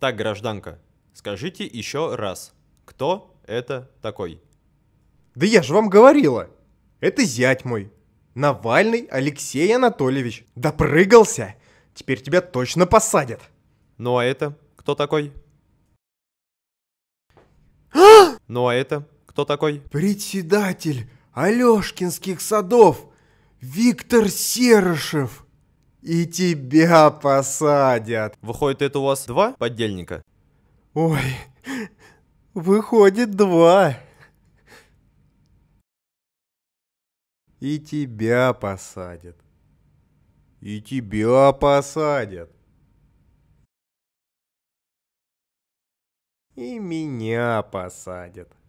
Так, гражданка, скажите еще раз, кто это такой? Да я же вам говорила, это зять мой, Навальный Алексей Анатольевич. Допрыгался, теперь тебя точно посадят. Ну а это кто такой? А! ну а это кто такой? Председатель Алешкинских садов Виктор Серышев и тебя посадят. Выходит, это у вас два подельника? Ой, выходит два. И тебя посадят. И тебя посадят. И меня посадят.